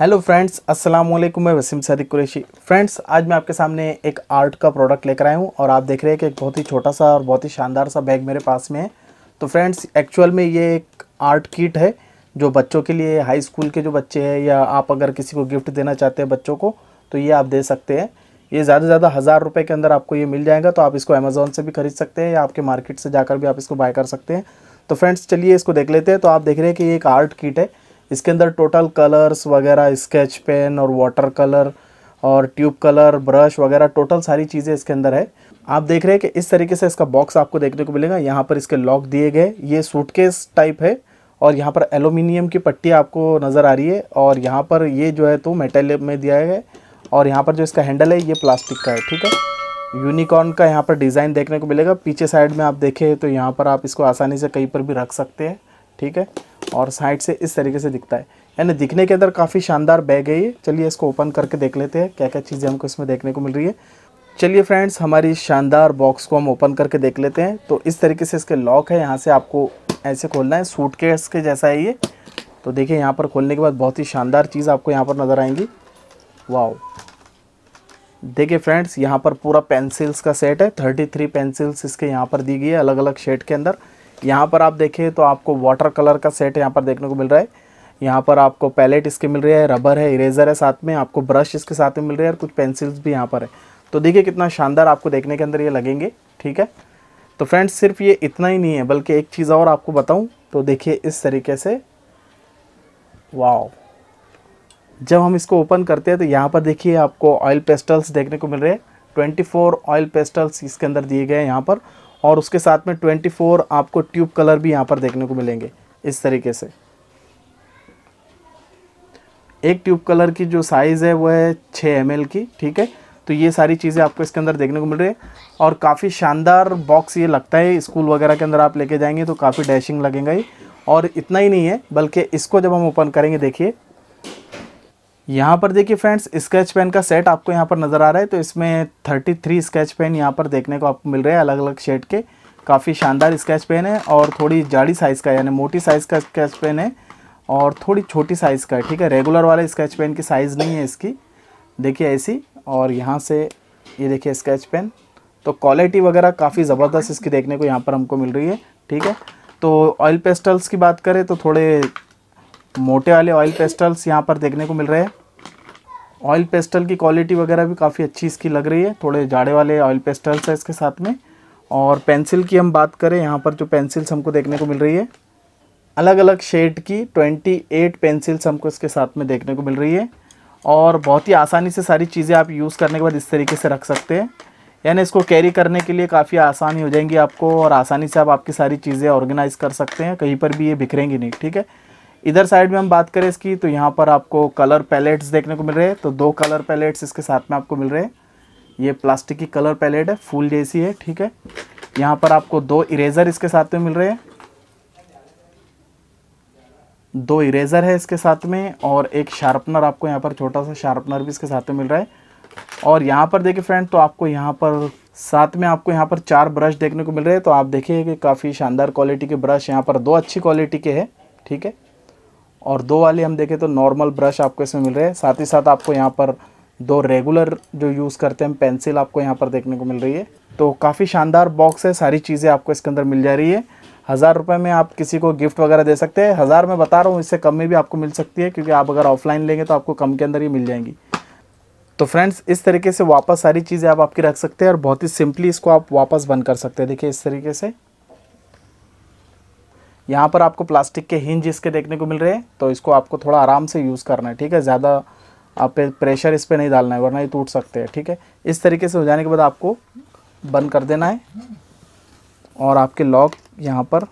hello friends अस्सलाम वालेकुम मैं वसीम सदीक कुरेशी फ्रेंड्स आज मैं आपके सामने एक आर्ट का प्रोडक्ट लेकर आया हूँ और आप देख रहे हैं कि एक बहुत ही छोटा सा और बहुत ही शानदार सा बैग मेरे पास में है तो फ्रेंड्स एक्चुअल में ये एक आर्ट किट है जो बच्चों के लिए हाई स्कूल के जो बच्चे हैं या आप अगर किसी को गिफ्ट देना चाहते हैं बच्चों को तो ये आप दे सकते हैं ये ज़्यादा से ज़्यादा हज़ार रुपये के अंदर आपको ये मिल जाएगा तो आप इसको अमेज़ोन से भी खरीद सकते हैं या आपके मार्केट से जाकर भी आप इसको बाय कर सकते हैं तो फ्रेंड्स चलिए इसको देख लेते हैं तो आप देख रहे हैं कि ये एक आर्ट किट है इसके अंदर टोटल कलर्स वगैरह स्केच पेन और वाटर कलर और ट्यूब कलर ब्रश वगैरह टोटल सारी चीज़ें इसके अंदर है आप देख रहे हैं कि इस तरीके से इसका बॉक्स आपको देखने को मिलेगा यहाँ पर इसके लॉक दिए गए ये सूटकेस टाइप है और यहाँ पर एलुमिनियम की पट्टी आपको नज़र आ रही है और यहाँ पर ये जो है तो मेटल में दिया गया है और यहाँ पर जो इसका हैंडल है ये प्लास्टिक का है ठीक है यूनिकॉर्न का यहाँ पर डिज़ाइन देखने को मिलेगा पीछे साइड में आप देखें तो यहाँ पर आप इसको आसानी से कहीं पर भी रख सकते हैं ठीक है और साइड से इस तरीके से दिखता है यानी दिखने के अंदर काफ़ी शानदार बैग है ये चलिए इसको ओपन करके देख लेते हैं क्या क्या चीज़ें हमको इसमें देखने को मिल रही है चलिए फ्रेंड्स हमारी शानदार बॉक्स को हम ओपन करके देख लेते हैं तो इस तरीके से इसके लॉक है यहाँ से आपको ऐसे खोलना है सूट के जैसा है ये तो देखिए यहाँ पर खोलने के बाद बहुत ही शानदार चीज़ आपको यहाँ पर नज़र आएंगी वाओ देखिए फ्रेंड्स यहाँ पर पूरा पेंसिल्स का सेट है थर्टी थ्री पेंसिल्स इसके यहाँ पर दी गई है अलग अलग शेड के अंदर यहाँ पर आप देखें तो आपको वाटर कलर का सेट यहाँ पर देखने को मिल रहा है यहाँ पर आपको पैलेट इसके मिल रही है रबर है इरेजर है साथ में आपको ब्रश इसके साथ में मिल रही है और कुछ पेंसिल्स भी यहाँ पर है तो देखिए कितना शानदार आपको देखने के अंदर ये लगेंगे ठीक है तो फ्रेंड्स सिर्फ ये इतना ही नहीं है बल्कि एक चीज़ और आपको बताऊँ तो देखिए इस तरीके से वाओ जब हम इसको ओपन करते हैं तो यहाँ पर देखिए आपको ऑयल पेस्टल्स देखने को मिल रहे हैं ट्वेंटी फोर ऑयल पेस्टल्स इसके अंदर दिए गए हैं यहाँ पर और उसके साथ में 24 आपको ट्यूब कलर भी यहाँ पर देखने को मिलेंगे इस तरीके से एक ट्यूब कलर की जो साइज़ है वो है छः एम की ठीक है तो ये सारी चीज़ें आपको इसके अंदर देखने को मिल रही है और काफ़ी शानदार बॉक्स ये लगता है स्कूल वगैरह के अंदर आप लेके जाएंगे तो काफ़ी डैशिंग लगेगा ये और इतना ही नहीं है बल्कि इसको जब हम ओपन करेंगे देखिए यहाँ पर देखिए फ्रेंड्स स्केच पेन का सेट आपको यहाँ पर नज़र आ रहा है तो इसमें 33 स्केच पेन यहाँ पर देखने को आपको मिल रहे हैं अलग अलग शेड के काफ़ी शानदार स्केच पेन है और थोड़ी जाड़ी साइज़ का यानी मोटी साइज़ का स्केच पेन है और थोड़ी छोटी साइज़ का ठीक है रेगुलर वाले स्केच पेन की साइज़ नहीं है इसकी देखिए ऐसी और यहाँ से ये देखिए स्केच पेन तो क्वालिटी वगैरह काफ़ी ज़बरदस्त इसकी देखने को यहाँ पर हमको मिल रही है ठीक है तो ऑयल पेस्टल्स की बात करें तो थोड़े मोटे वाले ऑयल पेस्टल्स यहाँ पर देखने को मिल रहे हैं ऑयल पेस्टल की क्वालिटी वगैरह भी काफ़ी अच्छी इसकी लग रही है थोड़े जाड़े वाले ऑयल पेस्टल्स हैं इसके साथ में और पेंसिल की हम बात करें यहाँ पर जो पेंसिल्स हमको देखने को मिल रही है अलग अलग शेड की 28 पेंसिल्स हमको इसके साथ में देखने को मिल रही है और बहुत ही आसानी से सारी चीज़ें आप यूज़ करने के बाद इस तरीके से रख सकते हैं यानी इसको कैरी करने के लिए काफ़ी आसानी हो जाएंगी आपको और आसानी से आप आपकी सारी चीज़ें ऑर्गेनाइज़ कर सकते हैं कहीं पर भी ये बिखरेंगी नहीं ठीक है इधर साइड में हम बात करें इसकी तो यहाँ पर आपको कलर पैलेट्स देखने को मिल रहे हैं तो दो कलर पैलेट्स इसके साथ में आपको मिल रहे हैं ये प्लास्टिक की कलर पैलेट है फूल जैसी है ठीक है यहाँ पर आपको दो इरेज़र इसके साथ में मिल रहे हैं दो इरेज़र है इसके साथ में और एक शार्पनर आपको यहाँ पर छोटा सा शार्पनर भी इसके साथ में मिल रहा है और यहाँ पर देखिए फ्रेंड तो आपको यहाँ पर साथ में आपको यहाँ पर चार ब्रश देखने को मिल रहे हैं तो आप देखिए कि काफ़ी शानदार क्वालिटी के ब्रश यहाँ पर दो अच्छी क्वालिटी के हैं ठीक है और दो वाले हम देखें तो नॉर्मल ब्रश आपको इसमें मिल रहे हैं साथ ही साथ आपको यहाँ पर दो रेगुलर जो यूज़ करते हैं पेंसिल आपको यहाँ पर देखने को मिल रही है तो काफ़ी शानदार बॉक्स है सारी चीज़ें आपको इसके अंदर मिल जा रही है हज़ार रुपये में आप किसी को गिफ्ट वगैरह दे सकते हैं हज़ार में बता रहा हूँ इससे कम में भी आपको मिल सकती है क्योंकि आप अगर ऑफलाइन लेंगे तो आपको कम के अंदर ही मिल जाएंगी तो फ्रेंड्स इस तरीके से वापस सारी चीज़ें आप आपकी रख सकते हैं और बहुत ही सिंपली इसको आप वापस बंद कर सकते हैं देखिए इस तरीके से यहाँ पर आपको प्लास्टिक के हिंज इसके देखने को मिल रहे हैं तो इसको आपको थोड़ा आराम से यूज़ करना है ठीक है ज़्यादा आप पे प्रेशर इस पर नहीं डालना है वरना ये टूट सकते हैं ठीक है इस तरीके से हो जाने के बाद आपको बंद कर देना है और आपके लॉक यहाँ पर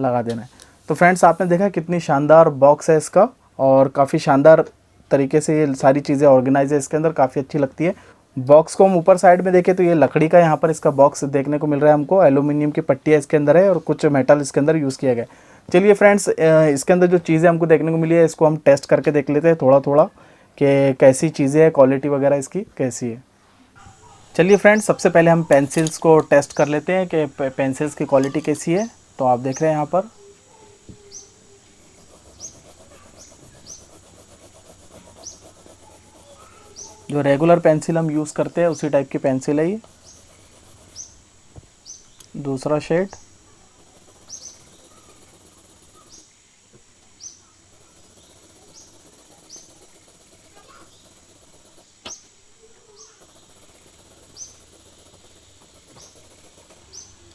लगा देना है तो फ्रेंड्स आपने देखा कितनी शानदार बॉक्स है इसका और काफ़ी शानदार तरीके से ये सारी चीज़ें ऑर्गेनाइज है इसके अंदर काफ़ी अच्छी लगती है बॉक्स को हम ऊपर साइड में देखें तो ये लकड़ी का यहाँ पर इसका बॉक्स देखने को मिल रहा है हमको एलुमिनियम की पट्टियाँ इसके अंदर है और कुछ मेटल इसके अंदर यूज़ किया गया चलिए फ्रेंड्स इसके अंदर जो चीज़ें हमको देखने को मिली है इसको हम टेस्ट करके देख लेते हैं थोड़ा थोड़ा कि कैसी चीज़ें हैं क्वालिटी वगैरह इसकी कैसी है चलिए फ्रेंड्स सबसे पहले हम पेंसिल्स को टेस्ट कर लेते हैं कि पेंसिल्स की क्वालिटी कैसी है तो आप देख रहे हैं यहाँ पर जो रेगुलर पेंसिल हम यूज़ करते हैं उसी टाइप की पेंसिल है ये दूसरा शेड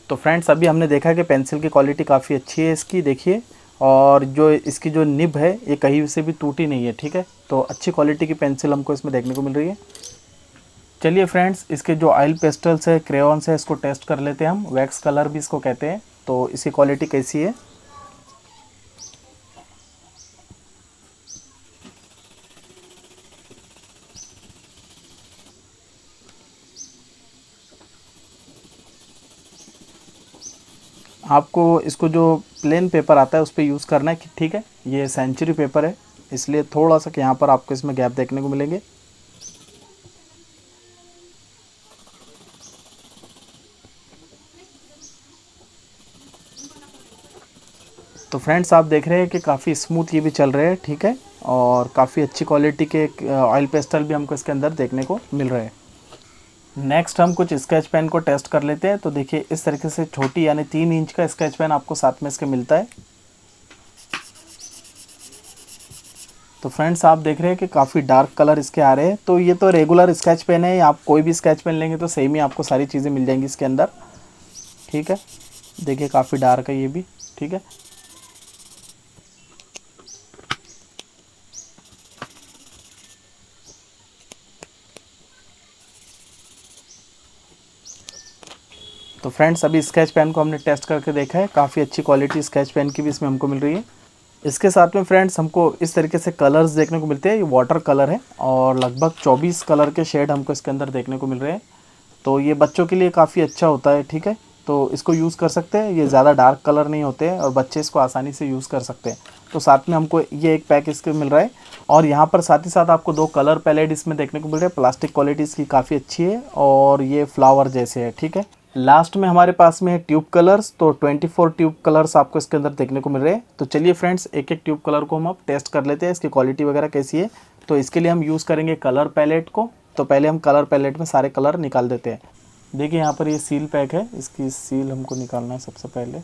तो फ्रेंड्स अभी हमने देखा कि पेंसिल की क्वालिटी काफ़ी अच्छी है इसकी देखिए और जो इसकी जो निब है ये कहीं से भी टूटी नहीं है ठीक है तो अच्छी क्वालिटी की पेंसिल हमको इसमें देखने को मिल रही है चलिए फ्रेंड्स इसके जो ऑयल पेस्टल्स है क्रेन्स है इसको टेस्ट कर लेते हैं हम वैक्स कलर भी इसको कहते हैं तो इसकी क्वालिटी कैसी है आपको इसको जो प्लेन पेपर आता है उस पर यूज़ करना है ठीक है ये सेंचुरी पेपर है इसलिए थोड़ा सा यहाँ पर आपको इसमें गैप देखने को मिलेंगे तो फ्रेंड्स आप देख रहे हैं कि काफ़ी स्मूथ ये भी चल रहे हैं ठीक है और काफ़ी अच्छी क्वालिटी के ऑयल पेस्टल भी हमको इसके अंदर देखने को मिल रहे हैं नेक्स्ट हम कुछ स्केच पेन को टेस्ट कर लेते हैं तो देखिए इस तरीके से छोटी यानी तीन इंच का स्केच पेन आपको साथ में इसके मिलता है तो फ्रेंड्स आप देख रहे हैं कि काफ़ी डार्क कलर इसके आ रहे हैं तो ये तो रेगुलर स्केच पेन है आप कोई भी स्केच पेन लेंगे तो सेम ही आपको सारी चीज़ें मिल जाएंगी इसके अंदर ठीक है देखिए काफ़ी डार्क है ये भी ठीक है तो फ्रेंड्स अभी स्केच पेन को हमने टेस्ट करके देखा है काफ़ी अच्छी क्वालिटी स्केच पेन की भी इसमें हमको मिल रही है इसके साथ में फ्रेंड्स हमको इस तरीके से कलर्स देखने को मिलते हैं ये वाटर कलर है और लगभग 24 कलर के शेड हमको इसके अंदर देखने को मिल रहे हैं तो ये बच्चों के लिए काफ़ी अच्छा होता है ठीक है तो इसको यूज़ कर सकते हैं ये ज़्यादा डार्क कलर नहीं होते हैं और बच्चे इसको आसानी से यूज़ कर सकते हैं तो साथ में हमको ये एक पैक इसके मिल रहा है और यहाँ पर साथ ही साथ आपको दो कलर पैलेट इसमें देखने को मिल रहे हैं प्लास्टिक क्वालिटी इसकी काफ़ी अच्छी है और ये फ्लावर जैसे है ठीक है लास्ट में हमारे पास में है ट्यूब कलर्स तो 24 ट्यूब कलर्स आपको इसके अंदर देखने को मिल रहे हैं तो चलिए फ्रेंड्स एक एक ट्यूब कलर को हम अब टेस्ट कर लेते हैं इसकी क्वालिटी वगैरह कैसी है तो इसके लिए हम यूज़ करेंगे कलर पैलेट को तो पहले हम कलर पैलेट में सारे कलर निकाल देते हैं देखिए यहाँ पर ये सील पैक है इसकी सील हमको निकालना है सबसे पहले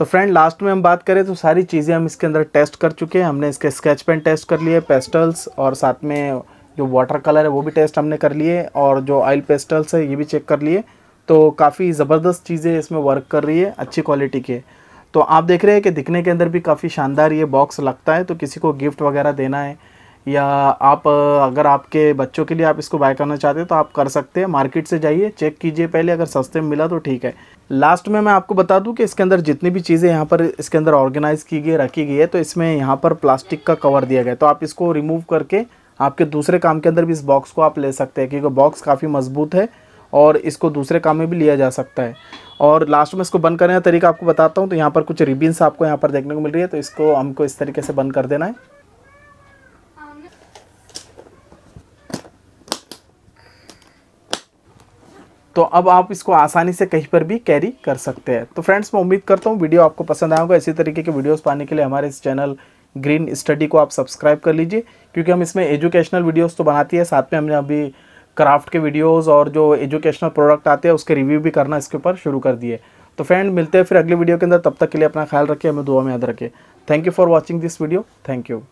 तो फ्रेंड लास्ट में हम बात करें तो सारी चीज़ें हम इसके अंदर टेस्ट कर चुके हैं हमने इसके स्केच पेन टेस्ट कर लिए पेस्टल्स और साथ में जो वाटर कलर है वो भी टेस्ट हमने कर लिए और जो ऑयल पेस्टल्स है ये भी चेक कर लिए तो काफ़ी ज़बरदस्त चीज़ें इसमें वर्क कर रही है अच्छी क्वालिटी के तो आप देख रहे हैं कि दिखने के अंदर भी काफ़ी शानदार ये बॉक्स लगता है तो किसी को गिफ्ट वगैरह देना है या आप अगर आपके बच्चों के लिए आप इसको बाय करना चाहते हैं तो आप कर सकते हैं मार्केट से जाइए चेक कीजिए पहले अगर सस्ते में मिला तो ठीक है लास्ट में मैं आपको बता दूं कि इसके अंदर जितनी भी चीज़ें यहाँ पर इसके अंदर ऑर्गेनाइज़ की गई रखी गई है तो इसमें यहाँ पर प्लास्टिक का कवर दिया गया तो आप इसको रिमूव करके आपके दूसरे काम के अंदर भी इस बॉक्स को आप ले सकते हैं क्योंकि बॉक्स काफ़ी मजबूत है और इसको दूसरे काम में भी लिया जा सकता है और लास्ट में इसको बंद करने का तरीका आपको बताता हूँ तो यहाँ पर कुछ रिबिन्स आपको यहाँ पर देखने को मिल रही है तो इसको हमको इस तरीके से बंद कर देना है तो अब आप इसको आसानी से कहीं पर भी कैरी कर सकते हैं तो फ्रेंड्स मैं उम्मीद करता हूँ वीडियो आपको पसंद आएगा इसी तरीके के वीडियोस पाने के लिए हमारे इस चैनल ग्रीन स्टडी को आप सब्सक्राइब कर लीजिए क्योंकि हम इसमें एजुकेशनल वीडियोस तो बनाती है साथ में हमने अभी क्राफ्ट के वीडियोज़ और जो एजुकेशनल प्रोडक्ट आते हैं उसके रिव्यू भी करना इसके ऊपर शुरू कर दिए तो फ्रेंड मिलते हैं फिर अगले वीडियो के अंदर तब तक के लिए अपना ख्याल रखिए हमें दुआ में याद रखिए thank you for watching this video thank you